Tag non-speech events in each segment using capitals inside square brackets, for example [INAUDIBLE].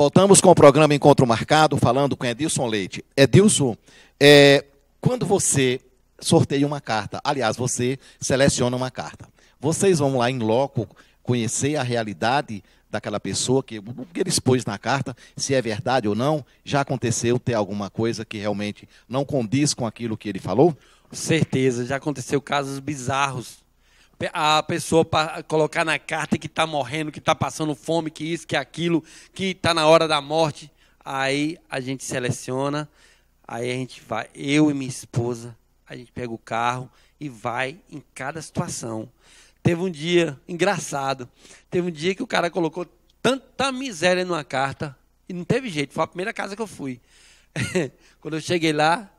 Voltamos com o programa Encontro Marcado, falando com Edilson Leite. Edilson, é, quando você sorteia uma carta, aliás, você seleciona uma carta, vocês vão lá em loco conhecer a realidade daquela pessoa, que, o que ele expôs na carta, se é verdade ou não, já aconteceu ter alguma coisa que realmente não condiz com aquilo que ele falou? Certeza, já aconteceu casos bizarros a pessoa colocar na carta que está morrendo, que está passando fome, que isso, que aquilo, que está na hora da morte. Aí a gente seleciona, aí a gente vai, eu e minha esposa, a gente pega o carro e vai em cada situação. Teve um dia engraçado, teve um dia que o cara colocou tanta miséria numa carta e não teve jeito, foi a primeira casa que eu fui. [LAUGHS] Quando eu cheguei lá,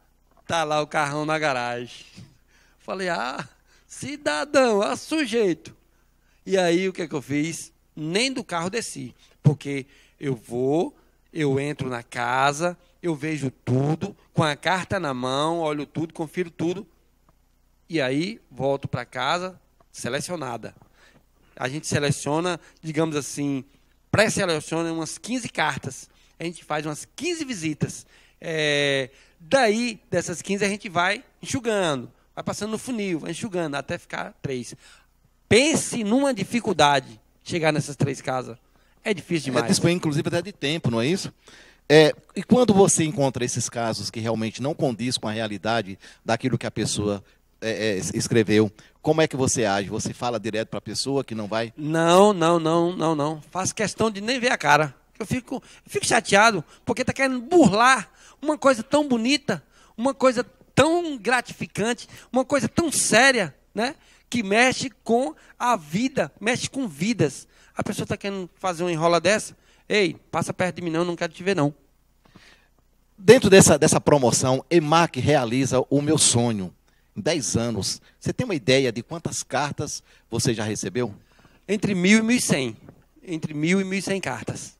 tá lá o carrão na garagem. Falei, ah, cidadão, a sujeito. E aí o que é que eu fiz? Nem do carro desci, porque eu vou, eu entro na casa, eu vejo tudo, com a carta na mão, olho tudo, confiro tudo. E aí volto para casa selecionada. A gente seleciona, digamos assim, pré-seleciona umas 15 cartas. A gente faz umas 15 visitas. É, daí, dessas 15, a gente vai enxugando Vai passando no funil, vai enxugando até ficar três. Pense numa dificuldade chegar nessas três casas. É difícil é demais. É dispõe, inclusive, até de tempo, não é isso? É, e quando você encontra esses casos que realmente não condiz com a realidade daquilo que a pessoa é, é, escreveu, como é que você age? Você fala direto para a pessoa que não vai? Não, não, não, não, não. Faço questão de nem ver a cara. Eu fico, eu fico chateado porque está querendo burlar uma coisa tão bonita, uma coisa tão gratificante, uma coisa tão séria, né? Que mexe com a vida, mexe com vidas. A pessoa está querendo fazer uma enrola dessa? Ei, passa perto de mim não, não quero te ver não. Dentro dessa, dessa promoção, EMAC realiza o meu sonho. Em 10 anos, você tem uma ideia de quantas cartas você já recebeu? Entre mil e mil e cem. Entre mil e mil e cem cartas.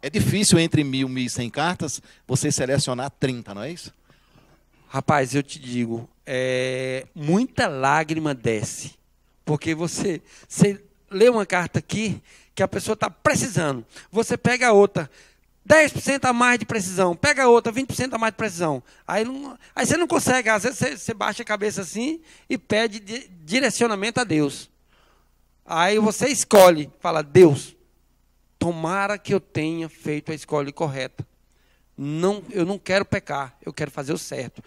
É difícil entre mil e mil e cem cartas você selecionar 30, não é isso? Rapaz, eu te digo, é, muita lágrima desce. Porque você, você lê uma carta aqui que a pessoa está precisando. Você pega outra, 10% a mais de precisão, pega outra, 20% a mais de precisão. Aí, não, aí você não consegue, às vezes você, você baixa a cabeça assim e pede de, direcionamento a Deus. Aí você escolhe, fala, Deus, tomara que eu tenha feito a escolha correta não, eu não quero pecar, eu quero fazer o certo.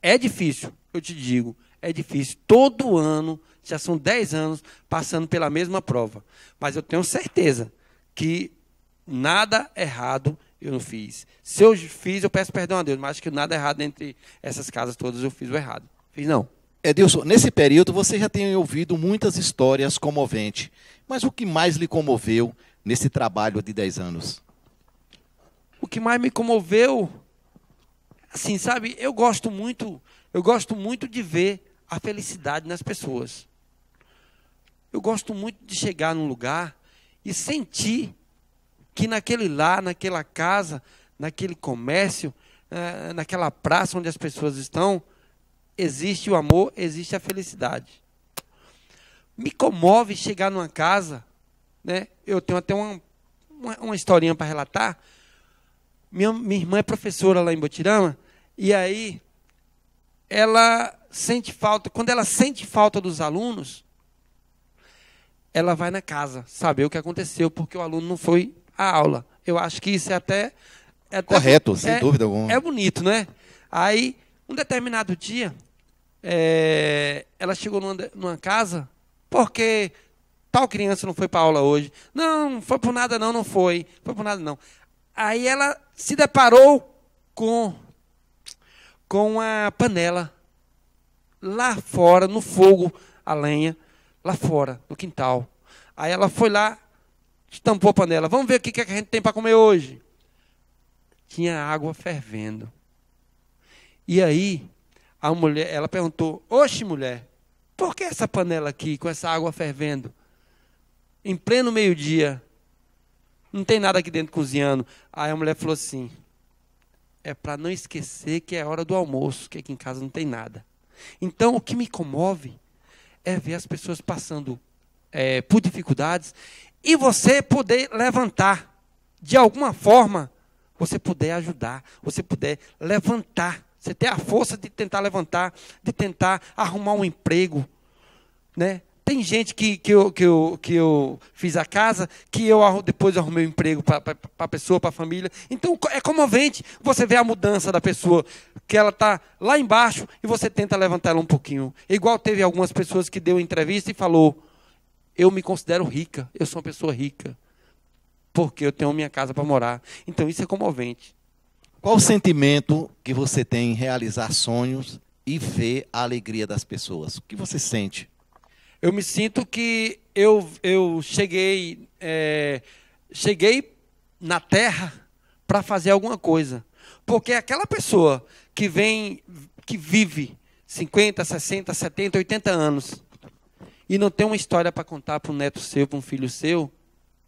É difícil, eu te digo, é difícil. Todo ano, já são 10 anos, passando pela mesma prova. Mas eu tenho certeza que nada errado eu não fiz. Se eu fiz, eu peço perdão a Deus, mas acho que nada errado entre essas casas todas eu fiz o errado. Fiz não. Edilson, nesse período você já tem ouvido muitas histórias comoventes, mas o que mais lhe comoveu nesse trabalho de 10 anos? o que mais me comoveu, assim, sabe, eu gosto muito, eu gosto muito de ver a felicidade nas pessoas. Eu gosto muito de chegar num lugar e sentir que naquele lar, naquela casa, naquele comércio, eh, naquela praça onde as pessoas estão, existe o amor, existe a felicidade. Me comove chegar numa casa, né? Eu tenho até uma, uma, uma historinha para relatar minha, minha irmã é professora lá em Botirama, e aí ela sente falta, quando ela sente falta dos alunos, ela vai na casa saber o que aconteceu, porque o aluno não foi à aula. Eu acho que isso é até. É até Correto, é, sem dúvida alguma. É bonito, né? Aí, um determinado dia, é, ela chegou numa, numa, casa, porque tal criança não foi para aula hoje. Não, não foi por nada, não, não foi. Foi por nada, não. Aí ela se deparou com com a panela lá fora no fogo, a lenha lá fora no quintal. Aí ela foi lá, estampou a panela. Vamos ver o que, que a gente tem para comer hoje. Tinha água fervendo. E aí a mulher, ela perguntou: "Oxe, mulher, por que essa panela aqui com essa água fervendo?" Em pleno meio-dia, não tem nada aqui dentro cozinhando. Aí a mulher falou assim: é para não esquecer que é hora do almoço, que aqui em casa não tem nada. Então, o que me comove é ver as pessoas passando é, por dificuldades e você poder levantar, de alguma forma, você puder ajudar, você puder levantar, você ter a força de tentar levantar, de tentar arrumar um emprego, né? Tem gente que, que, eu, que, eu, que eu fiz a casa, que eu depois arrumei um emprego para a pessoa, para a família. Então é comovente você ver a mudança da pessoa, que ela está lá embaixo e você tenta levantar ela um pouquinho. Igual teve algumas pessoas que deu entrevista e falou: Eu me considero rica, eu sou uma pessoa rica, porque eu tenho minha casa para morar. Então isso é comovente. Qual o sentimento que você tem em realizar sonhos e ver a alegria das pessoas? O que você sente? eu me sinto que eu, eu cheguei, é, cheguei na Terra para fazer alguma coisa. Porque é aquela pessoa que vem, que vive 50, 60, 70, 80 anos e não tem uma história para contar para um neto seu, para um filho seu,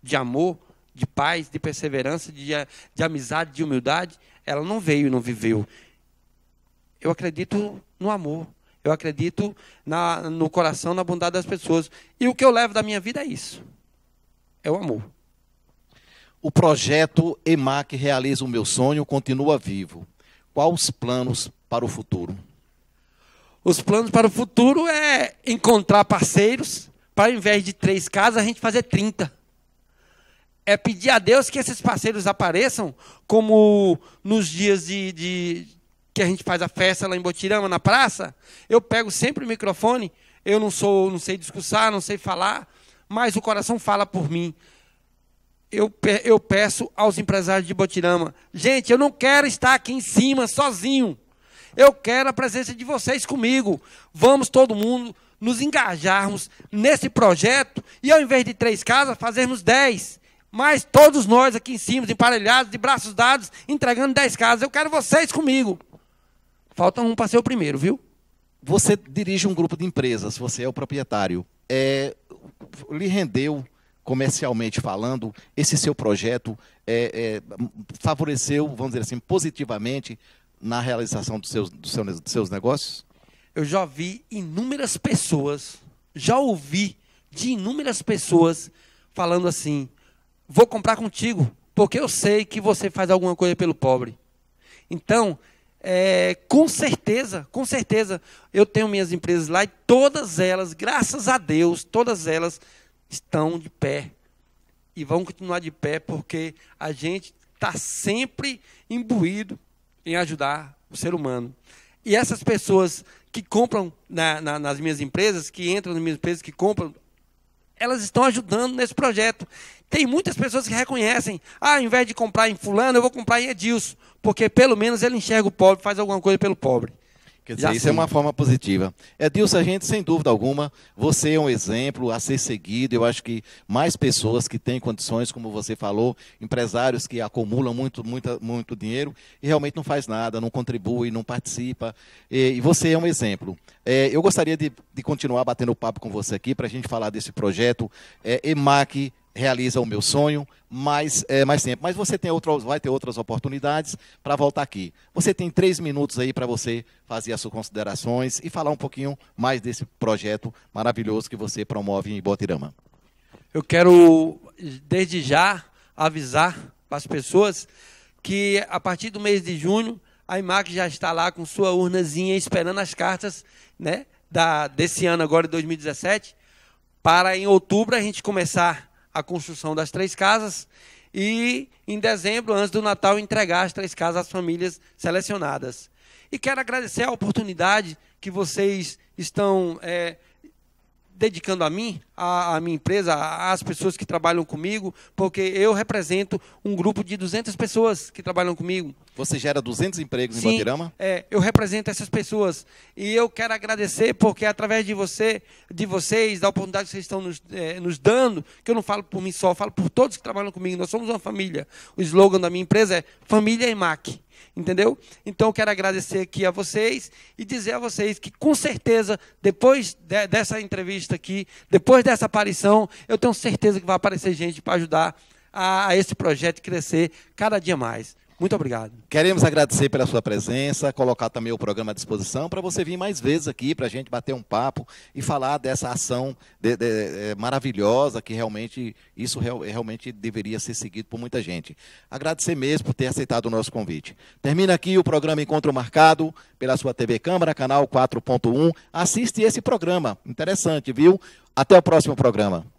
de amor, de paz, de perseverança, de, de amizade, de humildade, ela não veio e não viveu. Eu acredito no amor. Eu acredito na, no coração, na bondade das pessoas. E o que eu levo da minha vida é isso: é o amor. O projeto EMAC Realiza o Meu Sonho continua vivo. Quais os planos para o futuro? Os planos para o futuro é encontrar parceiros para, ao invés de três casas, a gente fazer 30 é pedir a Deus que esses parceiros apareçam, como nos dias de, de, que a gente faz a festa lá em Botirama, na praça, eu pego sempre o microfone. Eu não sou, não sei discursar, não sei falar, mas o coração fala por mim. Eu, eu peço aos empresários de Botirama, gente, eu não quero estar aqui em cima sozinho. Eu quero a presença de vocês comigo. Vamos todo mundo nos engajarmos nesse projeto e ao invés de três casas, fazermos dez. Mas todos nós aqui em cima, emparelhados, de braços dados, entregando dez casas. Eu quero vocês comigo. Falta um para ser o primeiro, viu? Você dirige um grupo de empresas, você é o proprietário. É, lhe rendeu, comercialmente falando, esse seu projeto é, é, favoreceu, vamos dizer assim, positivamente na realização dos seus, dos seus negócios? Eu já vi inúmeras pessoas, já ouvi de inúmeras pessoas falando assim: vou comprar contigo, porque eu sei que você faz alguma coisa pelo pobre. Então, é, com certeza, com certeza. Eu tenho minhas empresas lá e todas elas, graças a Deus, todas elas estão de pé. E vão continuar de pé porque a gente está sempre imbuído em ajudar o ser humano. E essas pessoas que compram na, na, nas minhas empresas, que entram nas minhas empresas, que compram, elas estão ajudando nesse projeto. Tem muitas pessoas que reconhecem, ah, ao invés de comprar em fulano, eu vou comprar em Edilson, porque pelo menos ele enxerga o pobre, faz alguma coisa pelo pobre. Quer dizer, Já isso é uma forma positiva. Edilson, a gente, sem dúvida alguma, você é um exemplo a ser seguido. Eu acho que mais pessoas que têm condições, como você falou, empresários que acumulam muito, muito, muito dinheiro e realmente não faz nada, não contribui, não participa. E, e você é um exemplo. É, eu gostaria de, de, continuar batendo papo com você aqui para a gente falar desse projeto é, EMAC realiza o meu sonho mais, é, mais tempo. Mas você tem outro, vai ter outras oportunidades para voltar aqui. Você tem três minutos aí para você fazer as suas considerações e falar um pouquinho mais desse projeto maravilhoso que você promove em Botirama. Eu quero, desde já, avisar para as pessoas que a partir do mês de junho a IMAC já está lá com sua urnazinha esperando as cartas né, da, desse ano agora, de 2017, para em outubro a gente começar a construção das três casas e, em dezembro, antes do Natal, entregar as três casas às famílias selecionadas. E quero agradecer a oportunidade que vocês estão é, dedicando a mim a, a minha empresa, as pessoas que trabalham comigo, porque eu represento um grupo de 200 pessoas que trabalham comigo. Você gera 200 empregos Sim, em Batirama? É, eu represento essas pessoas. E eu quero agradecer porque através de você, de vocês, da oportunidade que vocês estão nos, é, nos dando, que eu não falo por mim só, falo por todos que trabalham comigo. Nós somos uma família. O slogan da minha empresa é Família EMAC. Entendeu? Então, eu quero agradecer aqui a vocês e dizer a vocês que, com certeza, depois de, dessa entrevista aqui, depois dessa aparição, eu tenho certeza que vai aparecer gente para ajudar a, a esse projeto crescer cada dia mais. Muito obrigado. Queremos agradecer pela sua presença, colocar também o programa à disposição para você vir mais vezes aqui para a gente bater um papo e falar dessa ação de, de, de, é, maravilhosa que realmente isso real, realmente deveria ser seguido por muita gente. Agradecer mesmo por ter aceitado o nosso convite. Termina aqui o programa Encontro Marcado pela sua TV Câmara, canal 4.1. Assiste esse programa, interessante, viu? Até o próximo programa.